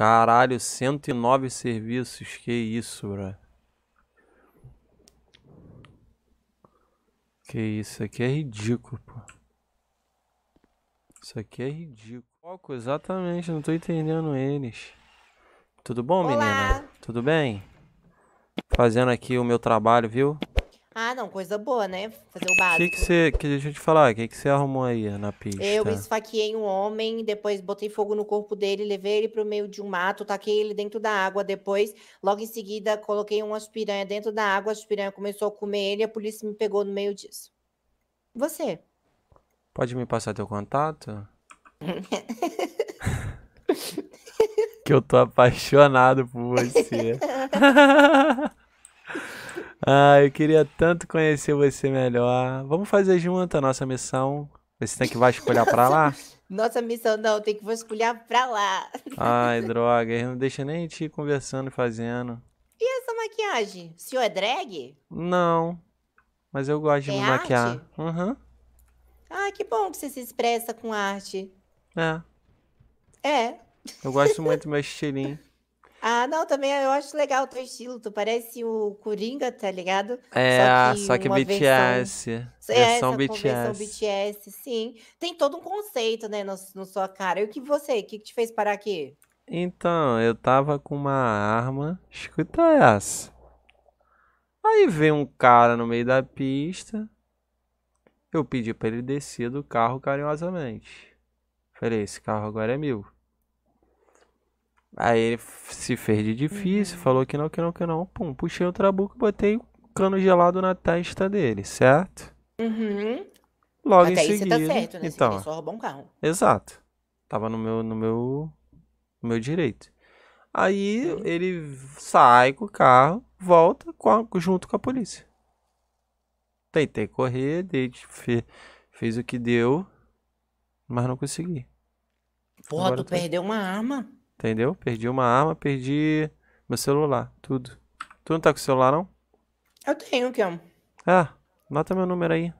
Caralho, 109 serviços, que isso, bro. Que isso aqui é ridículo, pô. Isso aqui é ridículo. Foco, exatamente, não tô entendendo eles. Tudo bom, Olá. menina? Tudo bem? Fazendo aqui o meu trabalho, viu? Ah, não, coisa boa, né? Fazer o básico. O que, você. Que deixa eu te falar, o que, você arrumou aí na pista? Eu esfaqueei um homem, depois botei fogo no corpo dele, levei ele pro meio de um mato, taquei ele dentro da água. Depois, logo em seguida, coloquei umas aspiranha dentro da água, as aspiranha começou a comer ele a polícia me pegou no meio disso. Você? Pode me passar teu contato? que eu tô apaixonado por você. Ah, eu queria tanto conhecer você melhor. Vamos fazer junto a nossa missão. Você tem que vasculhar pra lá? Nossa missão não, tem que vasculhar pra lá. Ai, droga, ele não deixa nem te conversando e fazendo. E essa maquiagem? O senhor é drag? Não, mas eu gosto é de me arte? maquiar. Uhum. Ah, que bom que você se expressa com arte. É. É. Eu gosto muito do meu estilinho. Ah, não, também eu acho legal o teu estilo. Tu parece o Coringa, tá ligado? É, só que, ah, só que BTS. Versão... É, versão BTS. BTS, sim. Tem todo um conceito, né, no, no sua cara. E o que você? O que, que te fez parar aqui? Então, eu tava com uma arma. Escuta essa. Aí veio um cara no meio da pista. Eu pedi para ele descer do carro carinhosamente. Falei, esse carro agora é meu. Aí ele se fez de difícil, uhum. falou que não, que não, que não. Pum, puxei o trabuco e botei o cano gelado na testa dele, certo? Uhum. Logo Até em seguida. Aí você tá certo, né? Então, você só roubou um carro. Exato. Tava no meu, no meu, no meu direito. Aí uhum. ele sai com o carro, volta com a, junto com a polícia. Tentei correr, dei, fez o que deu, mas não consegui. Porra, Agora tu tô... perdeu uma arma. Entendeu? Perdi uma arma, perdi meu celular, tudo. Tu não tá com o celular, não? Eu tenho, Kel. Ah, nota é? meu número aí.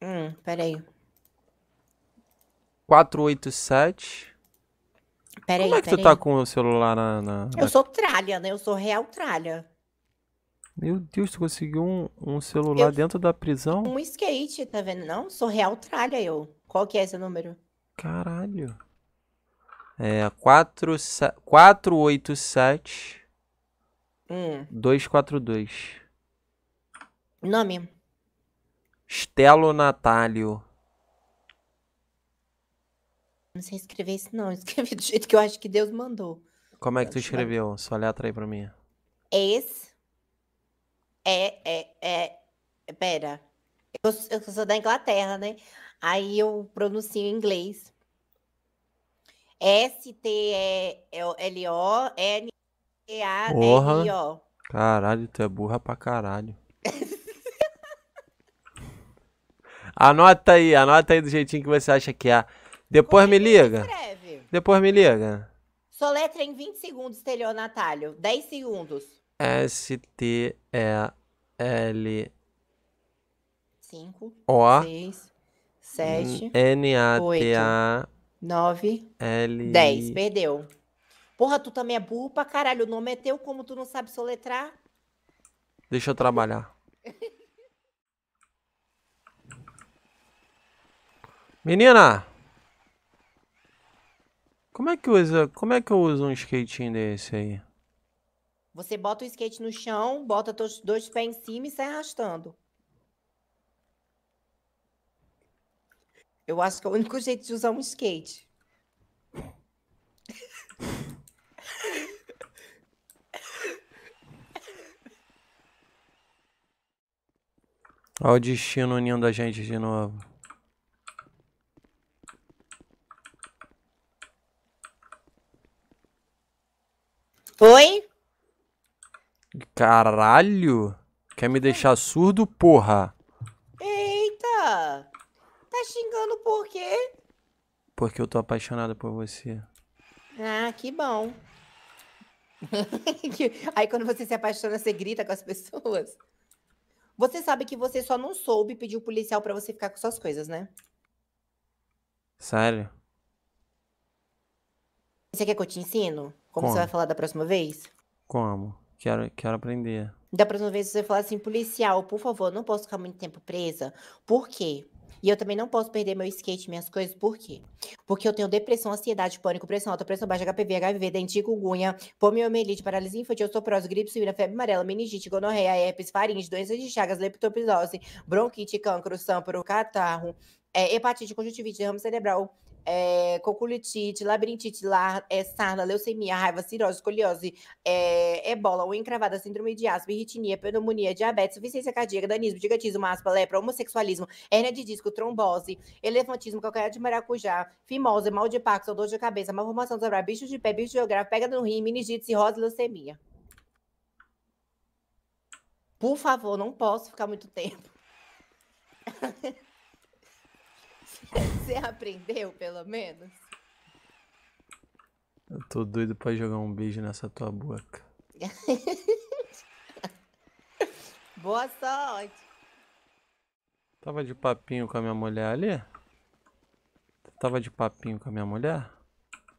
Hum, peraí. 487. Peraí, Como é que tu tá com o celular na, na... Eu sou tralha, né? Eu sou real tralha. Meu Deus, tu conseguiu um, um celular eu... dentro da prisão? Um skate, tá vendo? Não, sou real tralha eu. Qual que é esse número? Caralho. É, 487 hum. 242. Nome? Estelo Natálio. Não sei escrever isso não, escrevi do jeito que eu acho que Deus mandou. Como é que tu escreveu? Sua letra aí pra mim. Ex. É, é, é. Pera. Eu, eu sou da Inglaterra, né? Aí eu pronuncio em inglês. S-T-E-L-O-N-E-A-D-I-O. Caralho, tu é burra pra caralho. anota aí, anota aí do jeitinho que você acha que é. Depois Como me liga. Escreve? Depois me liga. Soletra em 20 segundos, Telionatalho. 10 segundos. S-T-E-L. 5. O. 6. 7. N-A-T-A. 9, L... 10. Perdeu. Porra, tu também é burro pra caralho. O nome é teu, como tu não sabe soletrar? Deixa eu trabalhar. Menina! Como é que usa, como é que eu uso um skate desse aí? Você bota o skate no chão, bota os dois pés em cima e sai arrastando. Eu acho que é o único jeito de usar um skate. Olha o destino unindo a gente de novo. Oi? Caralho! Quer me deixar surdo, porra? tá xingando por quê? Porque eu tô apaixonada por você. Ah, que bom. Aí quando você se apaixona, você grita com as pessoas. Você sabe que você só não soube pedir o policial para você ficar com suas coisas, né? Sério? Você quer que eu te ensino? Como, Como? você vai falar da próxima vez? Como? Quero, quero aprender. Da próxima vez você falar assim, policial, por favor, não posso ficar muito tempo presa. Por quê? E eu também não posso perder meu skate, minhas coisas, por quê? Porque eu tenho depressão, ansiedade, pânico, pressão alta, pressão baixa, HPV, HIV, dente, gunha, poliomielite, paralisia infantil, osteoporose, gripe suína, febre amarela, meningite, gonorreia, herpes, faringe, doenças de chagas, leptospirose, bronquite, cancro, sampro, catarro, é, hepatite, conjuntivite, derrame cerebral, é, coculitite, labirintite, lar, é, sarna, leucemia, raiva, cirrose, escoliose, é, ebola, ou encravada, síndrome de asma, irritinia, pneumonia, diabetes, insuficiência cardíaca, danismo, gigantismo, aspa, lepra, homossexualismo, hérnia de disco, trombose, elefantismo, calcanhar de maracujá, fimose, mal de Parkinson, dor de cabeça, malformação cerebral, bicho de pé, bicho geográfico, pega no rim, meningite, cirrose, leucemia. Por favor, não posso ficar muito tempo. Você aprendeu, pelo menos? Eu tô doido pra jogar um beijo nessa tua boca. Boa sorte. Tava de papinho com a minha mulher ali? Tava de papinho com a minha mulher?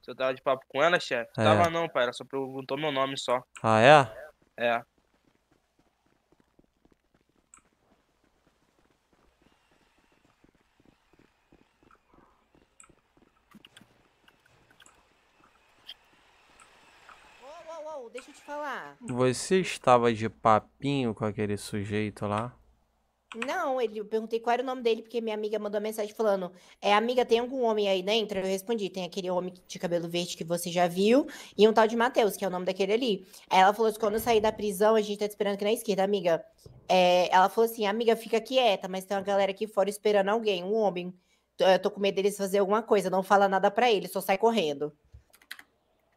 Você tava de papo com ela, chefe? É. Tava não, pai. Ela só perguntou meu nome só. Ah, é? É. deixa eu te falar. Você estava de papinho com aquele sujeito lá? Não, ele, eu perguntei qual era o nome dele, porque minha amiga mandou mensagem falando: É, amiga, tem algum homem aí dentro? Eu respondi: Tem aquele homem de cabelo verde que você já viu, e um tal de Matheus, que é o nome daquele ali. Aí ela falou: assim, Quando eu sair da prisão, a gente tá te esperando aqui na esquerda, amiga. É, ela falou assim: Amiga, fica quieta, mas tem uma galera aqui fora esperando alguém, um homem. Eu tô com medo deles fazer alguma coisa, não fala nada para ele, só sai correndo.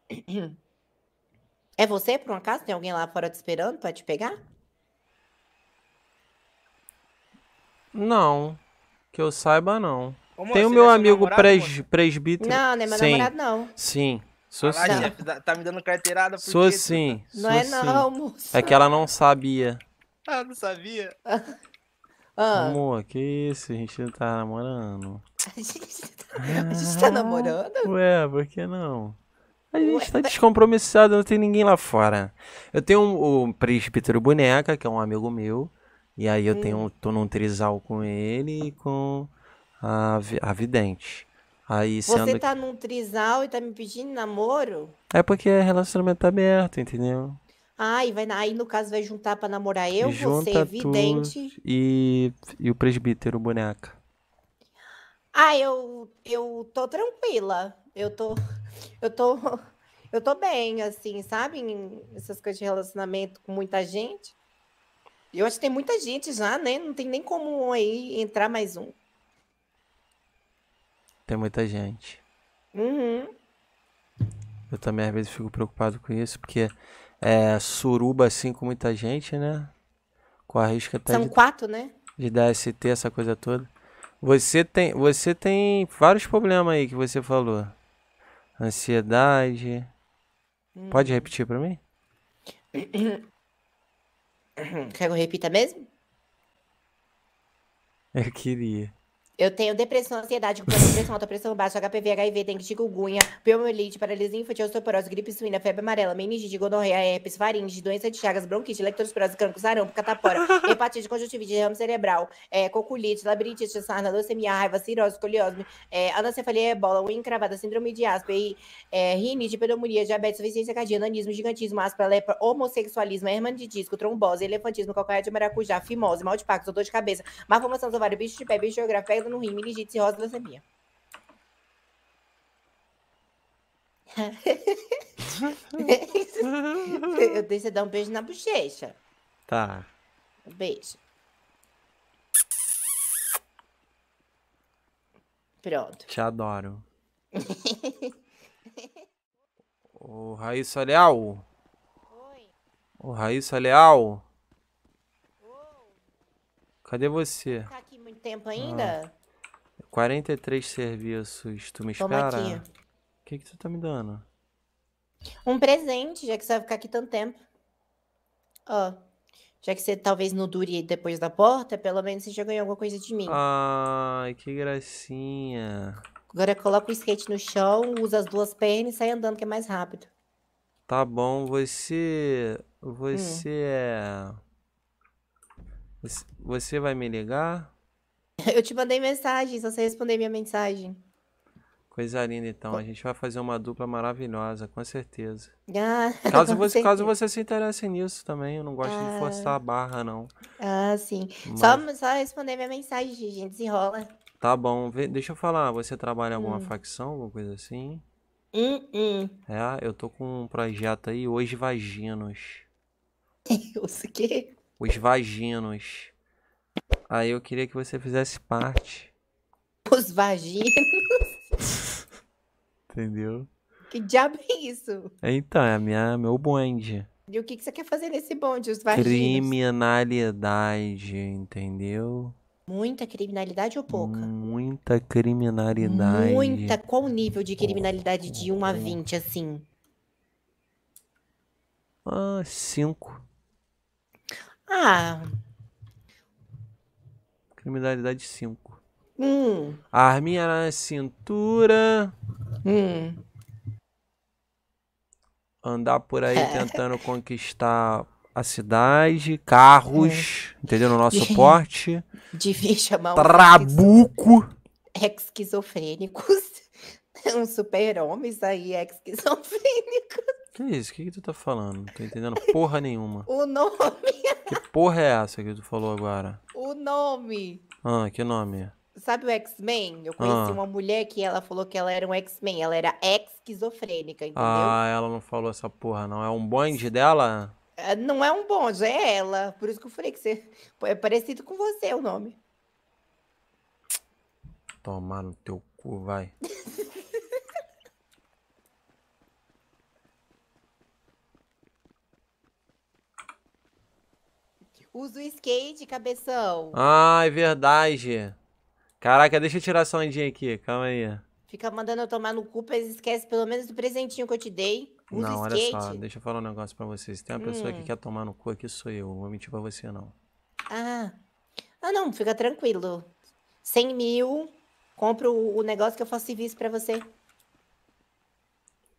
É você, por um acaso? Tem alguém lá fora te esperando pra te pegar? Não. Que eu saiba, não. Tem assim? o meu amigo pres, presbítero. Não, não é meu sim. namorado, não. Sim. Sou sim. Tá, tá me dando carteirada por Sou sim. Não sou é sim. não, É que ela não sabia. Ah, não sabia? Ah. Amor, que isso? A gente tá namorando. a gente tá, ah, a gente tá namorando? Ah, ué, por que não? A gente está descompromissado, não tem ninguém lá fora. Eu tenho um, o presbítero Boneca, que é um amigo meu. E aí eu tenho, hum. tô num trisal com ele e com a, a vidente. Aí, Você tá num trisal e tá me pedindo namoro? É porque é relacionamento tá aberto, entendeu? Ah, e vai, aí no caso vai juntar pra namorar eu, Junta você, vidente. E, e o presbítero, boneca. Ah, eu, eu tô tranquila. Eu tô eu tô, eu tô bem, assim, sabe? Essas coisas de relacionamento com muita gente. Eu acho que tem muita gente já, né? Não tem nem como aí entrar mais um. Tem muita gente. Uhum. Eu também às vezes fico preocupado com isso, porque é, suruba assim com muita gente, né? Com a risca até. São de, quatro, né? De DST, essa coisa toda. Você tem, você tem vários problemas aí que você falou ansiedade. Hum. Pode uhum. repetir para mim? Quer que eu repita mesmo? Eu queria. Eu tenho depressão, ansiedade, depressão alta, pressão baixa, HPV, HIV, dengue, chikungunya, poliomielite, paralisia infantil, osteoporose, gripe suína, febre amarela, meningite, gonorreia, herpes, faringe, doença de chagas, bronquite, leptospirose, cancro, sarampo, catapora, hepatite, conjuntivite, derrame cerebral, é, coculite, labirintite, sarna, leucemia, raiva, cirrose, coliose, é, anencefalia, ebola, unha encravada, síndrome de Asper, é, rinite, pneumonia, diabetes, insuficiência cardíaca, nanismo, gigantismo, aspra, lepra, homossexualismo, hermano de disco, trombose, elefantismo, calcanhar de maracujá, fimose, mal de Parkinson, dor de cabeça, malformação do ovário, bicho de pé, bicho de geografia, pedra no rim, meningite, rosa, leucemia. eu deixo você dar um beijo na bochecha. Tá. Um beijo. Pronto. Te adoro. Ô, Raíssa Leal. Oi. Ô, Raíssa Leal. Cadê você? Tá aqui muito tempo ah. ainda? Ah. 43 serviços, tu me Toma espera? aqui. O que que tu tá me dando? Um presente, já que você vai ficar aqui tanto tempo. Ó. Já que você talvez não dure depois da porta, pelo menos você já ganhou alguma coisa de mim. Ai, que gracinha. Agora coloca o skate no chão, usa as duas pernas e sai andando que é mais rápido. Tá bom, você. Você hum. é. você vai me ligar? Eu te mandei mensagem, só você responder minha mensagem. Coisa linda, então. A gente vai fazer uma dupla maravilhosa, com certeza. Ah, caso, com você, certeza. caso você se interesse nisso também, eu não gosto ah. de forçar a barra, não. Ah, sim. Mas... Só, só responder minha mensagem, gente. Desenrola. Tá bom. Vê, deixa eu falar. Você trabalha em alguma hum. facção, alguma coisa assim? Hum, hum. É, eu tô com um projeto aí, Os Vaginos. Os quê? Os Vaginos. Aí eu queria que você fizesse parte. Os vaginos. Entendeu? Que diabo é isso? É, então, é a minha, meu bonde. E o que, que você quer fazer nesse bonde, os vaginos? Criminalidade, entendeu? Muita criminalidade ou pouca? Muita criminalidade. Muita. Qual o nível de criminalidade de 1 a 20, assim? Ah, 5. Ah, Criminalidade 5. Hum. A arminha na cintura. Hum. Andar por aí é. tentando conquistar a cidade, carros, hum. entendeu? No nosso porte. Devia chamar um Trabuco. Esquizofrênicos. Um super-homens aí, é esquizofrênicos. Que isso? O que, que tu tá falando? Não tô entendendo porra nenhuma. o nome. Que porra é essa que tu falou agora? O nome. Ah, que nome? Sabe o X-Men? Eu conheci ah. uma mulher que ela falou que ela era um X-Men. Ela era ex-esquizofrênica, entendeu? Ah, ela não falou essa porra, não. É um bonde dela? É, não é um bonde, é ela. Por isso que eu falei que você... É parecido com você o nome. Tomar no teu cu, vai. Usa o skate, cabeção. Ah, é verdade. Caraca, deixa eu tirar essa ondinha aqui. Calma aí. Fica mandando eu tomar no cu, mas esquece pelo menos do presentinho que eu te dei. Usa não, olha skate. só, deixa eu falar um negócio pra vocês. Tem uma hum. pessoa que hum. quer tomar no cu aqui, sou eu. Não vou mentir pra você, não. Ah. Ah, não, fica tranquilo. 100 mil, compro o negócio que eu faço serviço pra você.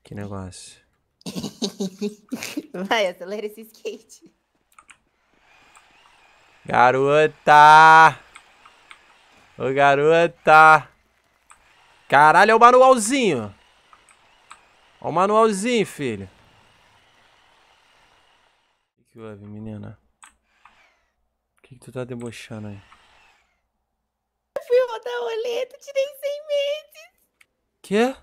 Que negócio? Vai, acelera esse skate. Garota! Ô, garota! Caralho, é o manualzinho! Ó o manualzinho, filho! O que houve, menina? O que, que tu tá debochando aí? Eu fui rodar a roleta, tirei 100 meses! Quê?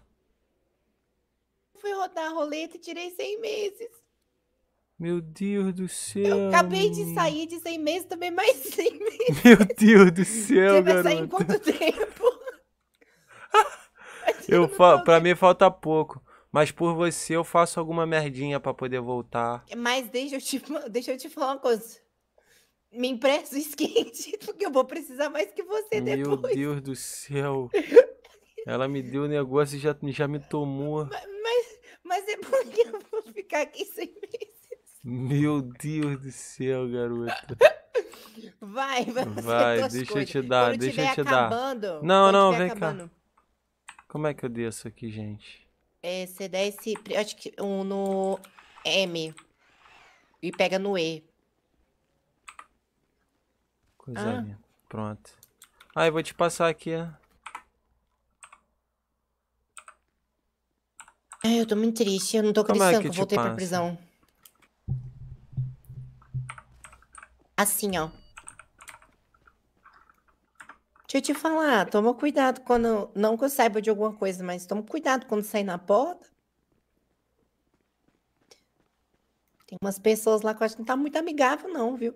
Eu fui rodar a roleta e tirei 100 meses! Meu Deus do céu. Eu acabei de sair de 100 meses também, mais 100 meses. Meu Deus do céu, Você vai sair em quanto tempo? eu fa pra mim falta pouco. Mas por você eu faço alguma merdinha para poder voltar. Mas deixa eu, te, deixa eu te falar uma coisa. Me empresta o skate, porque eu vou precisar mais que você Meu depois. Meu Deus do céu. Ela me deu o negócio e já, já me tomou. Mas, mas, mas é porque eu vou ficar aqui sem meses. Meu Deus do céu, garoto! Vai, vai. Vai, deixa eu te dar, quando deixa eu te acabando, dar. Não, não, vem acabando. cá. Como é que eu desço aqui, gente? É, você desce, acho que um no M e pega no E. Coisa ah. Pronto. Aí, ah, vou te passar aqui, ó. É. Ai, eu tô muito triste, eu não tô acreditando é que, voltei passa? pra prisão. Assim, ó. Deixa eu te falar, toma cuidado quando. Não que eu saiba de alguma coisa, mas toma cuidado quando sair na porta. Tem umas pessoas lá que eu acho que não tá muito amigável, não, viu?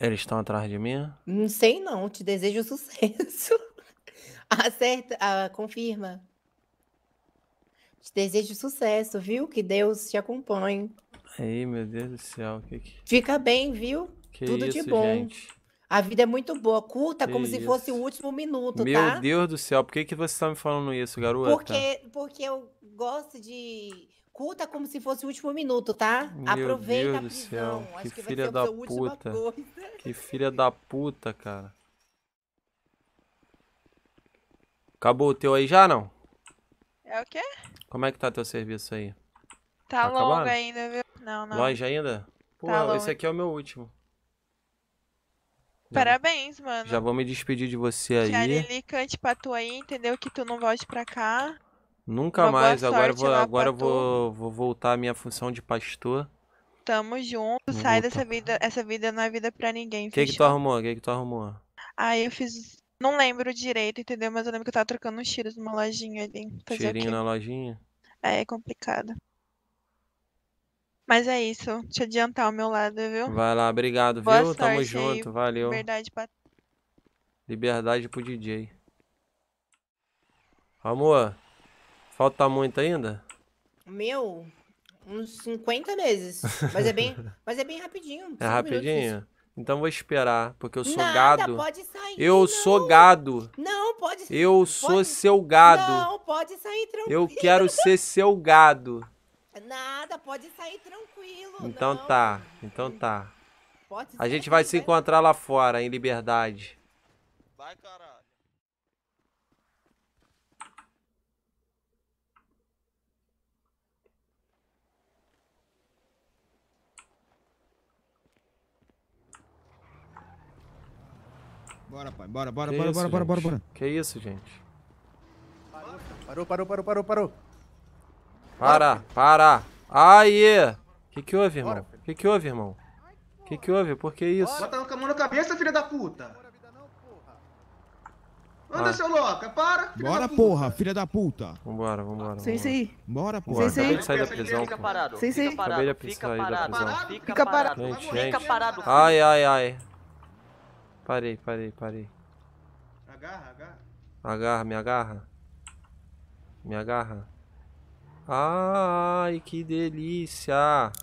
Eles estão atrás de mim? Não sei, não. Te desejo sucesso. Acerta, ah, confirma. Te desejo sucesso, viu? Que Deus te acompanhe. Aí, meu Deus do céu, que que... Fica bem, viu? Que Tudo isso, de bom. Gente. A vida é muito boa, curta que como isso. se fosse o último minuto, Meu tá? Meu Deus do céu, por que, que você tá me falando isso, garota? Porque, porque eu gosto de. Curta como se fosse o último minuto, tá? Meu Aproveita Deus do céu. Que filha da puta. Que filha da puta, cara. Acabou o teu aí já, não? É o quê? Como é que tá teu serviço aí? Tá, tá longo acabando? ainda, viu? Não, não. Longe ainda? Pô, tá esse longe. aqui é o meu último. Parabéns, mano. Já vou me despedir de você aí. Que cante pra tu aí, entendeu? Que tu não volte pra cá. Nunca Uma mais. Agora, vou, agora vou, vou voltar à minha função de pastor. Tamo junto. Vou Sai voltar. dessa vida. Essa vida não é vida pra ninguém. O que, que tu arrumou? O que, que tu arrumou? Aí eu fiz. Não lembro direito, entendeu? Mas eu lembro que eu tava trocando uns tiros numa lojinha ali. Cheirinho na lojinha? É, é complicado. Mas é isso. Deixa eu adiantar o meu lado, viu? Vai lá, obrigado, Boa viu? Tamo junto, aí. valeu. Liberdade pra... Liberdade pro DJ. Amor, falta muito ainda? Meu, uns 50 meses. Mas é bem, mas é bem rapidinho. É rapidinho? Então vou esperar, porque eu sou Nada, gado. Pode sair, eu não. sou gado. Não, pode sair. Eu pode... sou seu gado. Não, pode sair tranquilo. Eu quero ser seu gado. Nada, pode sair tranquilo. Então não. tá, então tá. Pode a gente vai se encontrar lá fora, em liberdade. Vai, caralho. Bora, pai, bora, bora, que bora, isso, bora, bora, bora, bora. Que isso, gente? Parou, parou, parou, parou, parou. Para, para. Aí! Que que houve, irmão? Que que houve, irmão? Que que houve? Por que isso? Bota a mão na cabeça, filha da puta! Anda, ah. seu louca, para! Bora, porra, filha da puta! Vambora, vambora. Sem sair. Bora, porra. Sem sair. Acabei sair da prisão. Fica parado. Sem sair. Acabei de sair da prisão. Fica parado. Gente, gente. parado. Ai, ai, ai. Parei, parei, parei. Agarra, agarra. Agarra, me agarra. Me agarra. Ai, que delícia.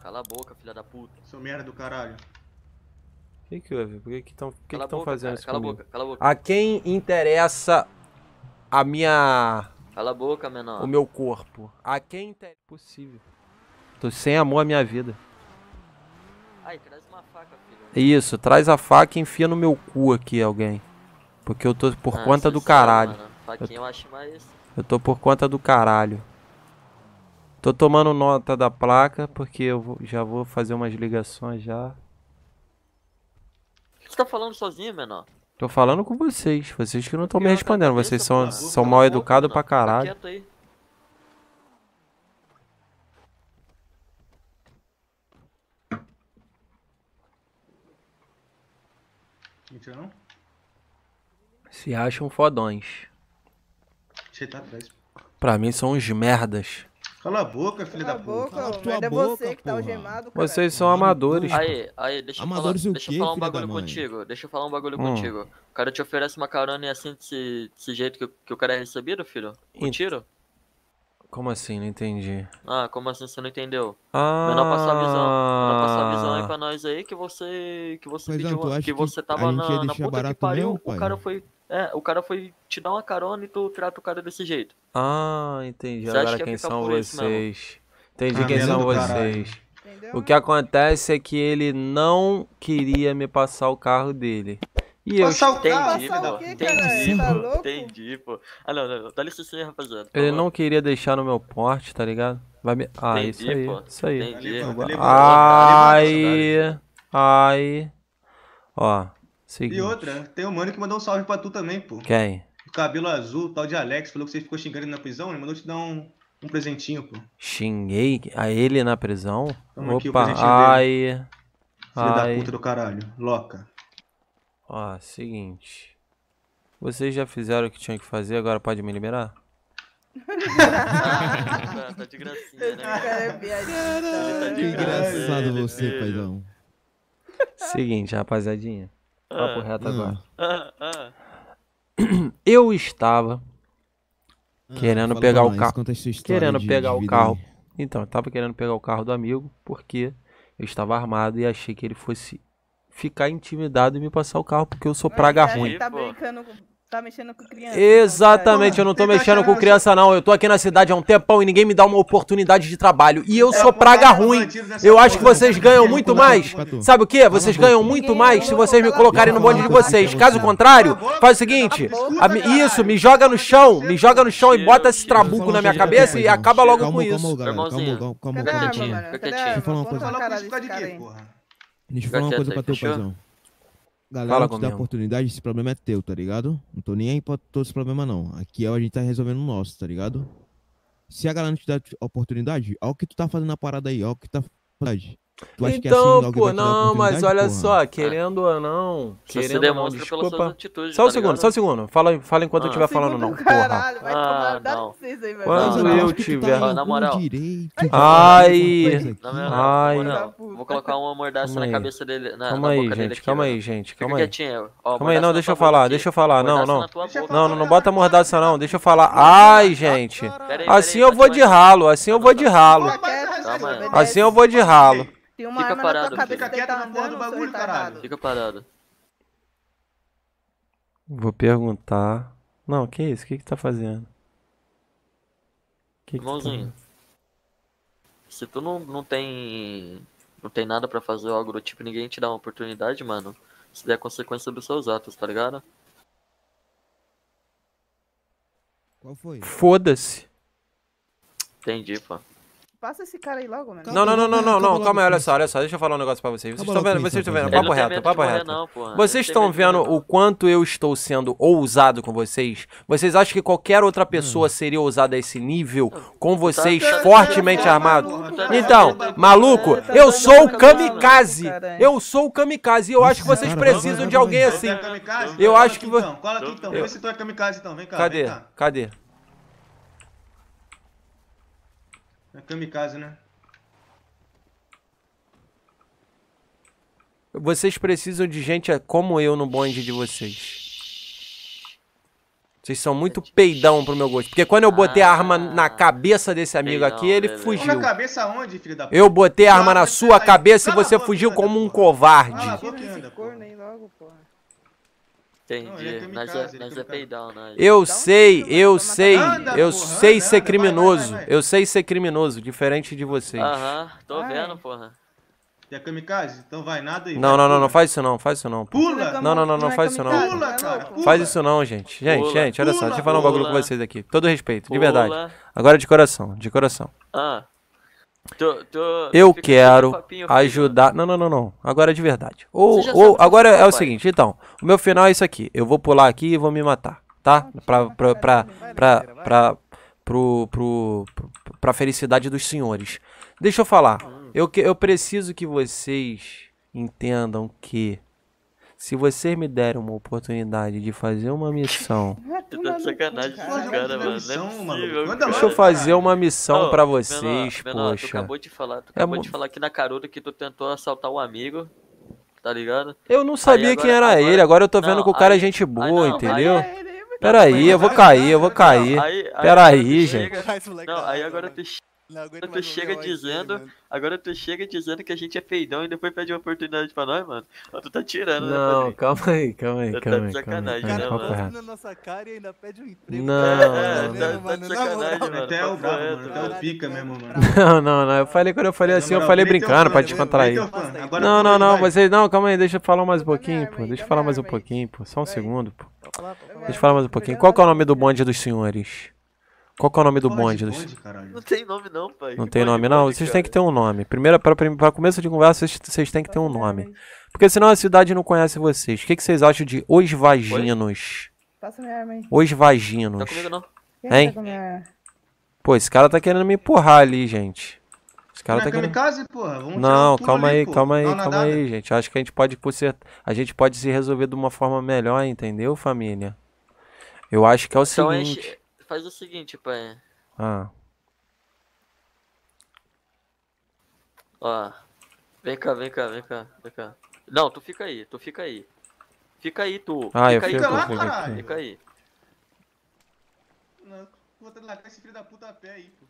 Cala a boca, filha da puta. Sou merda do caralho. O que que houve? Por que que estão que que fazendo cara. isso Cala comigo? a boca, cala a boca. A quem interessa a minha... Cala a boca, menor. O meu corpo. A quem interessa... É possível. Tô sem amor à minha vida. Ai, traz uma faca, filho. Isso, traz a faca e enfia no meu cu aqui, alguém. Porque eu tô por ah, conta do caralho. eu, eu, mais... eu tô por conta do caralho. Tô tomando nota da placa porque eu já vou fazer umas ligações já. você tá falando sozinho, menor? Tô falando com vocês, vocês que não estão me respondendo, cabeça, vocês são, são mal educados pra caralho. Tá aí. Se acham fodões. Você tá atrás. Pra mim são uns merdas. Cala a boca, filho Cala da boca. Cala a boca, é você que tá algemado, cara. Vocês são amadores. Aí, aí, deixa eu amadores falar, é deixa eu falar um bagulho contigo. Deixa eu falar um bagulho hum. contigo. O cara te oferece uma carona e assim, desse, desse jeito que, que o cara é recebido, filho? Um tiro? Como assim? Não entendi. Ah, como assim você não entendeu? Ah. Menor passar a visão. Menor passar a visão aí pra nós aí que você. Que você pediu. que, que, você tava na, na puta que pariu. Mesmo, o cara foi é, o cara foi te dar uma carona e tu trata o cara desse jeito. Ah, entendi. Você Agora que quem são vocês? Entendi ah, quem são vocês. O que acontece é que ele não queria me passar o carro dele. E eu passar o carro? entendi, entendi, tá pô. entendi, pô. Ah, não, não, não. Dá licença aí, rapaziada. Ele não queria deixar no meu porte, tá ligado? Vai me... Ah, entendi, isso aí. Pô. Isso aí. Entendi. Ai. Ai. Ó. Seguinte. E outra, tem um mano que mandou um salve pra tu também, pô. Quem? O cabelo azul, tal de Alex, falou que você ficou xingando ele na prisão, ele mandou te dar um, um presentinho, pô. Xinguei a ele na prisão? Toma Opa, aqui o presentinho ai... dele. Filho da puta do caralho, loca. Ó, seguinte. Vocês já fizeram o que tinham que fazer, agora pode me liberar? ah, tá de gracinha, né? Caralho, tá engraçado né? você, paizão. Seguinte, rapaziadinha. Papo reto ah, agora. Ah, ah. Eu estava querendo pegar o carro. Querendo pegar o carro. Então, eu tava querendo pegar o carro do amigo, porque eu estava armado e achei que ele fosse ficar intimidado e me passar o carro, porque eu sou praga ruim. Tá brincando com Tá mexendo com criança. Tá Exatamente, eu não tô então, mexendo com criança, não. Eu tô aqui na cidade há um tempão e ninguém me dá uma oportunidade de trabalho. E eu é, sou praga ruim. Eu acho que vocês ganham muito mais. Sabe o quê? Vocês ganham muito mais se vocês me colocarem no bonde de vocês. Caso contrário, faz o seguinte: isso, me joga no chão, me joga no chão e bota esse trabuco na minha cabeça e acaba logo com isso. Irmãozinho, calma, calma, calma. Deixa eu falar uma coisa. Deixa eu falar uma coisa pra tu, paizão galera Fala te dá oportunidade, esse problema é teu, tá ligado? Não tô nem aí pra todos os problemas, não. Aqui é a gente tá resolvendo o nosso, tá ligado? Se a galera não te dá oportunidade, olha o que tu tá fazendo na parada aí, olha o que tu tá fazendo. É então, assim, pô, não, mas olha porra. só, querendo ah. ou não. Você querendo se demonstra não, pelas suas atitudes. Só um tá segundo, só um segundo. Fala, fala enquanto ah. eu estiver falando, não. Caralho, porra. vai ah, tomar não. vocês aí, velho. Quando não, eu tiver. Tá na moral. Direito, ai. ai. Tá vou colocar uma mordaça na cabeça dele. calma aí, gente. calma aí, gente. Calma aí. Calma aí, não, deixa eu falar, deixa eu falar. Não, não. Não, não bota mordaça, não. Deixa eu falar. Ai, gente. Assim eu vou de ralo, assim eu vou de ralo. Assim eu vou de ralo. Tem uma Fica arma parado, na tua cabeça, Fica tá na do bagulho, tá caralho. Fica parado. Vou perguntar. Não, que isso? O que que tá fazendo? Que que Tá... Se tu não, não tem. Não tem nada pra fazer algo do tipo, ninguém te dá uma oportunidade, mano. Isso daí é consequência dos seus atos, tá ligado? Qual foi? Foda-se. Entendi, pô. Passa esse cara aí logo, mano. Não, não, não, não, não, não. Calma aí, olha só, olha só. Deixa eu falar um negócio pra vocês. Vocês estão vendo, vocês estão vendo. Papo reto, papo reto. Vocês estão vendo o quanto eu estou sendo ousado com vocês? Vocês acham que qualquer outra pessoa hum. seria ousada a esse nível com tá vocês fortemente tá armados? Tá então, maluco, eu sou o kamikaze. Eu sou o kamikaze e eu acho que vocês precisam de alguém assim. É eu acho que... você então, cola aqui então. Vê se tu é kamikaze então. Vem cá, Cadê? Cadê? É kamikaze, né? Vocês precisam de gente como eu no bonde de vocês. Vocês são muito peidão pro meu gosto. Porque quando eu botei ah, a arma na ah. cabeça desse amigo peidão, aqui, ele fugiu. Na cabeça onde, filho da puta? Eu botei a arma na sua cabeça e você fugiu como um covarde. Cala a boca, anda, porra. Entendi. É nós é, é, nós é peidão, nós. Eu sei, eu sei, eu sei ser criminoso. Eu sei ser criminoso, diferente de vocês. Aham, tô vendo, porra. Quer kamikaze? Então vai, nada aí. Não, não, não, não faz isso não, faz isso não. Pula! É não, não, não, não, faz isso não. Pula, cara! Faz isso não, gente. Gente, gente, olha só, deixa eu falar um bagulho com vocês aqui. Todo respeito, de verdade. Agora de coração, de coração. Ah. Tô, tô, eu quero papinho, ajudar. Não, não, não, não. Agora é de verdade. Ou, ou agora é, é o seguinte, então. O meu final é isso aqui. Eu vou pular aqui e vou me matar, tá? Pra, pra, pra, pra, pra, pro, pro, pra felicidade dos senhores. Deixa eu falar. Eu, eu preciso que vocês entendam que se você me der uma oportunidade de fazer uma missão. tá de sacanagem cara, cara, mano. É missão, é possível, mano. Deixa eu fazer uma missão oh, pra vocês, menor, poxa. Tu acabou de falar, tu acabou é, de falar aqui na carona que tu tentou assaltar um amigo tá ligado? Eu não sabia agora, quem era agora, ele, agora eu tô vendo que o cara é aí, é gente boa, ah, aí, não, entendeu? É aí, Peraí, eu vou cair, eu vou cair. Peraí, gente. Não, aí agora tu não aguento tu chega dizendo, aqui, agora tu chega dizendo que a gente é feidão e depois pede uma oportunidade pra nós, mano. tu tá tirando, né, não, né, calma aí, calma aí, calma aí. Tá de sacanagem, calma aí, calma aí, né, mano? Tá na nossa cara e ainda pede um emprego. Não, não, não, tá, sacanagem, mano. Até o mano. Até o pica mesmo, mano. Não, não, não. Eu falei, quando eu falei assim, eu falei brincando pra te contrair. Não, não, não. Vocês, não, calma aí, deixa eu falar mais um pouquinho, pô. Deixa eu falar mais um pouquinho, pô. Só um segundo, pô. Deixa eu falar mais um pouquinho. Qual que é o nome do bonde dos senhores? Qual que é o nome do bonde? bonde Não tem nome não, pai. Não que tem nome é não? vocês têm que ter um nome. Primeiro, pra, pra começo de conversa, vocês, vocês têm que ter um nome. Porque senão a cidade não conhece vocês. O que, que vocês acham de Os Vaginos? Passa minha arma aí. Os Vaginos. Tá comigo não? Hein? Tá pô, esse cara tá querendo me empurrar ali, gente. Esse cara não tá é querendo... porra. Vamos não, calma aí, calma aí, calma aí, gente. Acho que a gente pode ser, A gente pode se resolver de uma forma melhor, entendeu, família? Eu acho que é o então, seguinte faz o seguinte, pai. Ah. Ó. Vem cá, vem cá, vem cá, vem cá. Não, tu fica aí, tu fica aí. Fica aí, tu. Ah, fica eu aí, fico, lá, caralho. Fica aí. Não, vou largar esse filho da puta a pé aí, pô.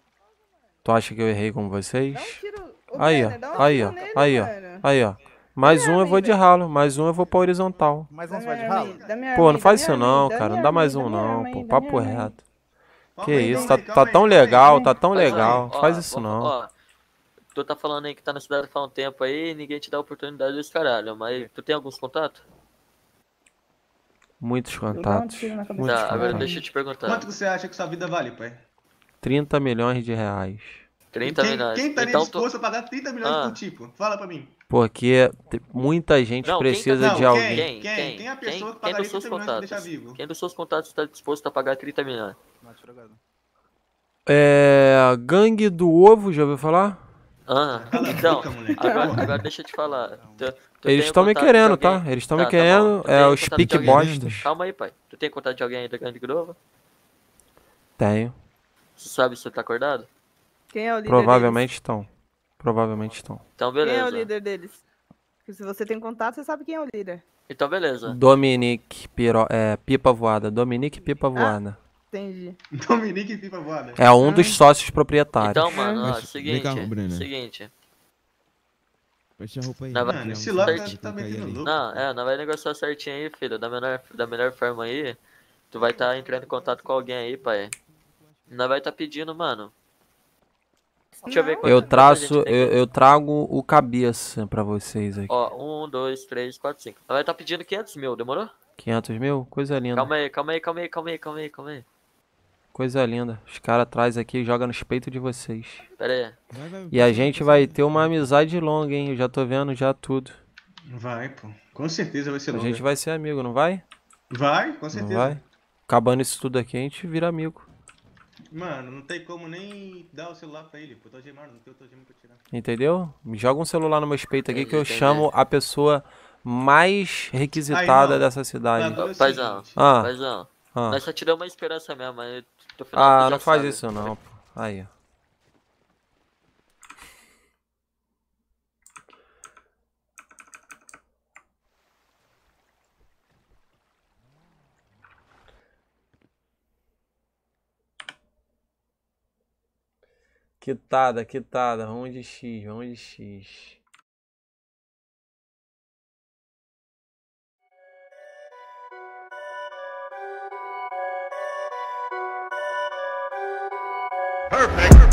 Tu acha que eu errei com vocês? um aí, ó. aí, ó. aí, ó. Aí, ó. Mais um eu vou de ralo, mais um eu vou pra horizontal. Mais um você vai de ralo? Pô, não faz isso não, cara. Não dá mais um não, pô. Papo reto. Que aí, isso, tá, tá aí, tão legal, aí, tá tão legal. Faz isso ó, não. Ó, tu tá falando aí que tá na cidade faz um tempo aí ninguém te dá oportunidade desse caralho, mas tu tem alguns contatos? Muitos contatos. Muitos tá, contatos. agora deixa eu te perguntar. Quanto você acha que sua vida vale, pai? 30 milhões de reais. 30 quem, milhões. Quem tá então, disposto a pagar 30 milhões ah. por tipo? Fala pra mim. Porque muita gente não, precisa tá- não, de alguém. Quem, quem, quem, quem, a pessoa quem, que quem dos seus contatos, vivo? Quem dos seus contatos está disposto a pagar 30 milhões? Né? É. Gangue do Ovo, já ouviu falar? Ah, então, agora, agora deixa eu te falar. Tu, tu Eles estão me querendo, tá? Eles estão tá, me tá querendo, é os pique bostas. Calma aí, pai. Tu tem contato de alguém aí da Gangue do Ovo? Tenho. Tu sabe se tu tá acordado? Quem é o líder Provavelmente estão. Provavelmente estão. Então, beleza. Quem é o líder deles? Porque se você tem contato, você sabe quem é o líder. Então, beleza. Dominique Piro... é, Pipa Voada. Dominique Pipa ah, Voada. Ah, entendi. Dominique Pipa Voada. É um ah. dos sócios proprietários. Então, mano, ó, seguinte. seguinte. Cá, seguinte. Fecha a roupa aí. mano, esse lado tá, tá metendo louco. Não, é, não vai negociar certinho aí, filho. Da melhor, da melhor forma aí, tu vai estar tá entrando em contato com alguém aí, pai. Não vai estar tá pedindo, mano. Deixa eu ver Eu traço, eu, eu, trago o cabeça pra vocês aqui. Ó, um, dois, três, quatro, cinco. Ela tá pedindo 500 mil, demorou? 500 mil? Coisa linda. Calma aí, calma aí, calma aí, calma aí, calma aí, calma aí. Coisa linda. Os caras traz aqui e jogam nos peitos de vocês. Pera aí. e a gente vai ter uma amizade longa, hein? Eu já tô vendo já tudo. Vai, pô. Com certeza vai ser longa. A gente vai ser amigo, não vai? Vai, com certeza. Não vai? Acabando isso tudo aqui, a gente vira amigo. Mano, não tem como nem dar o celular pra ele, pô. Tá gemado, não tem outro gema pra tirar. Entendeu? Joga um celular no meu peito aqui é, que eu chamo a pessoa mais requisitada dessa cidade. Mas, mas, ah, paizão, ah, paizão. Ah. Nós só te deu uma esperança mesmo, mas... Ah, não faz sabe. isso não, pô. Aí, ó. Quitada, quitada. Vamos de X, vamos de X. Perfect.